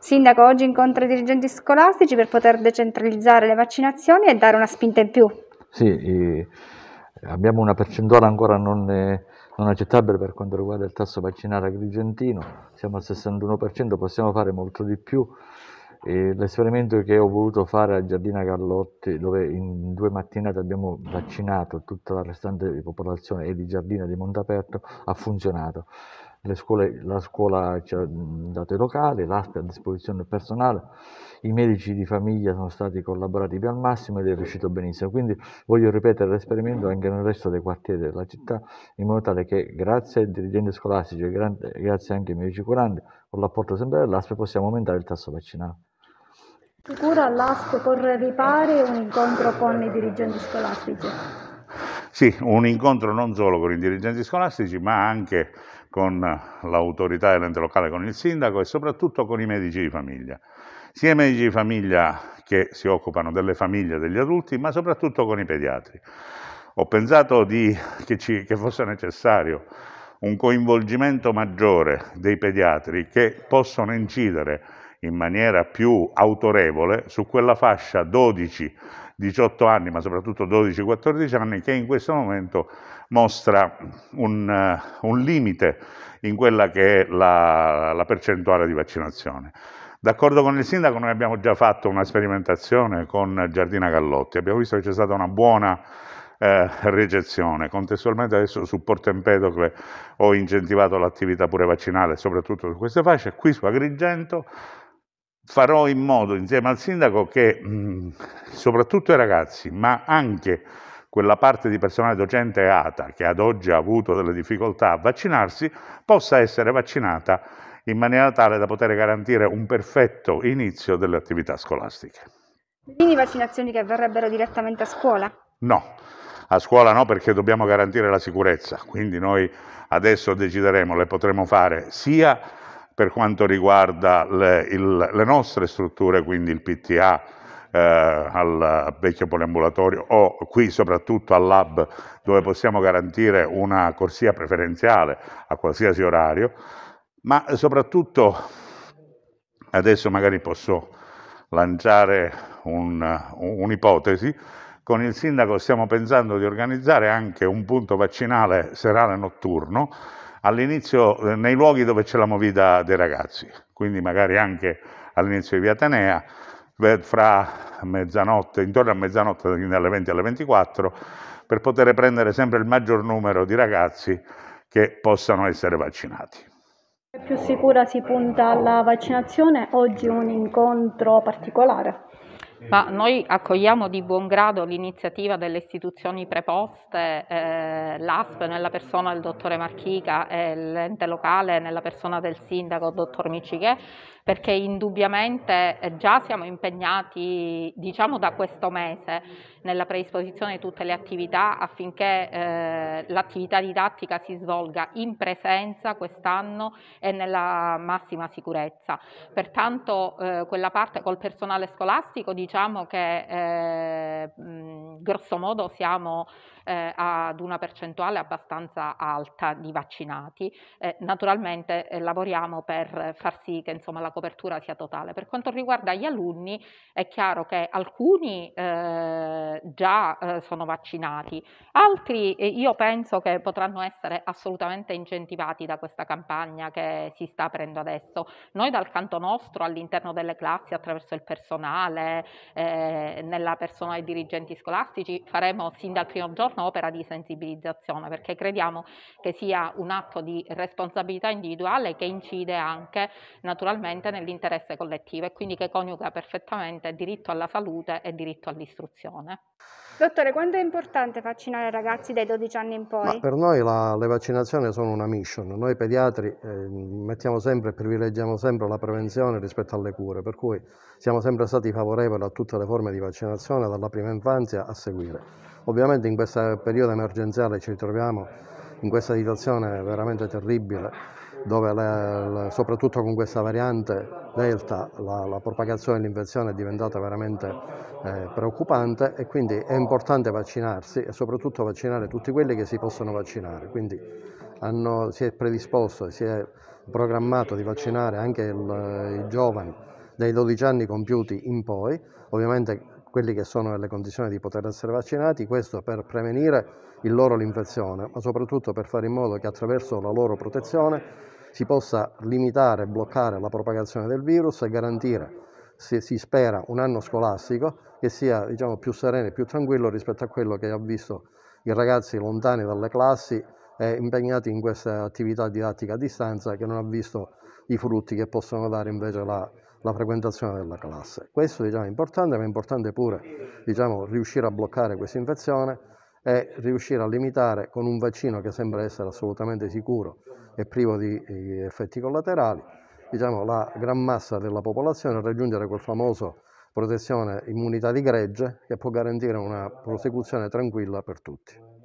Sindaco oggi incontra i dirigenti scolastici per poter decentralizzare le vaccinazioni e dare una spinta in più. Sì, eh, abbiamo una percentuale ancora non, eh, non, accettabile per quanto riguarda il tasso vaccinale agrigentino, siamo al 61%, possiamo fare molto di più. Eh, l'esperimento che ho voluto fare a Giardina Carlotti, dove in due mattinate abbiamo vaccinato tutta la restante popolazione e di Giardina di Montaperto, ha funzionato scuole, la scuola ci cioè, ha dato i locali, l'ASPI a disposizione del personale, i medici di famiglia sono stati collaborativi al massimo ed è riuscito benissimo. Quindi voglio ripetere l'esperimento anche nel resto dei quartieri della città, in modo tale che grazie ai dirigenti scolastici e grazie anche ai medici curanti, con l'apporto sempre dell'ASPI, possiamo aumentare il tasso vaccinale. Sicuro all'ASP porre ripari un incontro con i dirigenti scolastici. Sì, un incontro non solo con i dirigenti scolastici, ma anche con l'autorità dell'ente locale, con il sindaco e soprattutto con i medici di famiglia. Sia i medici di famiglia che si occupano delle famiglie degli adulti, ma soprattutto con i pediatri. Ho pensato di, che, ci, che fosse necessario un coinvolgimento maggiore dei pediatri che possono incidere in maniera più autorevole su quella fascia 12 18 anni, ma soprattutto 12-14 anni, che in questo momento mostra un, eh, un limite in quella che è la, la percentuale di vaccinazione. D'accordo con il sindaco noi abbiamo già fatto una sperimentazione con Giardina Gallotti, abbiamo visto che c'è stata una buona eh, ricezione. Contestualmente adesso su Porto Empedocle ho incentivato l'attività pure vaccinale, soprattutto su queste fasce. Qui su Agrigento farò in modo insieme al sindaco che mh, mm, soprattutto i ragazzi, ma anche quella parte di personale docente ATA che ad oggi ha avuto delle difficoltà a vaccinarsi, possa essere vaccinata in maniera tale da poter garantire un perfetto inizio delle attività scolastiche. Quindi vaccinazioni che avverrebbero direttamente a scuola? No, a scuola no perché dobbiamo garantire la sicurezza, quindi noi adesso decideremo, le potremo fare sia per quanto riguarda le, il, le nostre strutture, quindi il PTA, eh, al vecchio poliambulatorio o qui soprattutto al lab dove possiamo garantire una corsia preferenziale a qualsiasi orario, ma soprattutto adesso magari posso lanciare un'ipotesi, un con il sindaco stiamo pensando di organizzare anche un punto vaccinale serale notturno all'inizio eh, nei luoghi dove c'è la movida dei ragazzi, quindi magari anche all'inizio di Via Atenea, fra mezzanotte, intorno a mezzanotte, quindi alle 20 alle 24, per poter prendere sempre il maggior numero di ragazzi che possano essere vaccinati. Più sicura si punta alla vaccinazione, oggi un incontro particolare. Ma noi accogliamo di buon grado l'iniziativa delle istituzioni preposte, eh, l'ASP nella persona del dottore Marchica e l'ente locale nella persona del sindaco dottor Micichè, perché indubbiamente eh, già siamo impegnati diciamo da questo mese nella predisposizione di tutte le attività affinché eh, l'attività didattica si svolga in presenza quest'anno e nella massima sicurezza. Pertanto eh, quella parte col personale scolastico di diciamo che eh, mhmm, grosso modo siamo eh, ad una percentuale abbastanza alta di vaccinati. Eh, naturalmente eh, lavoriamo per far sì che insomma, la copertura sia totale. Per quanto riguarda gli alunni è chiaro che alcuni eh, già eh, sono vaccinati, altri io penso che potranno essere assolutamente incentivati da questa campagna che si sta aprendo adesso. Noi dal canto nostro all'interno delle classi attraverso il personale, eh, nella persona dei dirigenti scolastici, scolastici faremo sin dal primo giorno opera di sensibilizzazione perché crediamo che sia un atto di responsabilità individuale che incide anche naturalmente nell'interesse collettivo e quindi che coniuga perfettamente diritto alla salute e diritto all'istruzione. Dottore, quanto è importante vaccinare ragazzi dai 12 anni in poi? Ma per noi la, le vaccinazioni sono una mission. Noi pediatri eh, sempre, e privilegiamo sempre la prevenzione rispetto alle cure, per cui siamo sempre stati favorevoli a tutte le forme di vaccinazione, dalla prima infanzia a seguire. Ovviamente in questo periodo emergenziale ci ritroviamo in questa situazione veramente terribile, dove le, soprattutto con questa variante Delta la, la propagazione dell'infezione è diventata veramente eh, preoccupante e quindi è importante vaccinarsi e soprattutto vaccinare tutti quelli che si possono vaccinare. Quindi hanno, si è predisposto e si è programmato di vaccinare anche il, i giovani dai 12 anni compiuti in poi, ovviamente quelli che sono nelle condizioni di poter essere vaccinati, questo per prevenire il loro l'infezione, ma soprattutto per fare in modo che attraverso la loro protezione si possa limitare e bloccare la propagazione del virus e garantire, se si spera, un anno scolastico che sia diciamo, più sereno e più tranquillo rispetto a quello che ha visto i ragazzi lontani dalle classi e impegnati in questa attività didattica a distanza che non ha visto i frutti che possono dare invece la, la frequentazione della classe. Questo diciamo, è importante, ma è importante pure diciamo, riuscire a bloccare questa infezione e riuscire a limitare con un vaccino che sembra essere assolutamente sicuro e privo di effetti collaterali, diciamo, la gran massa della popolazione a raggiungere quel famoso protezione immunità di gregge che può garantire una prosecuzione tranquilla per tutti.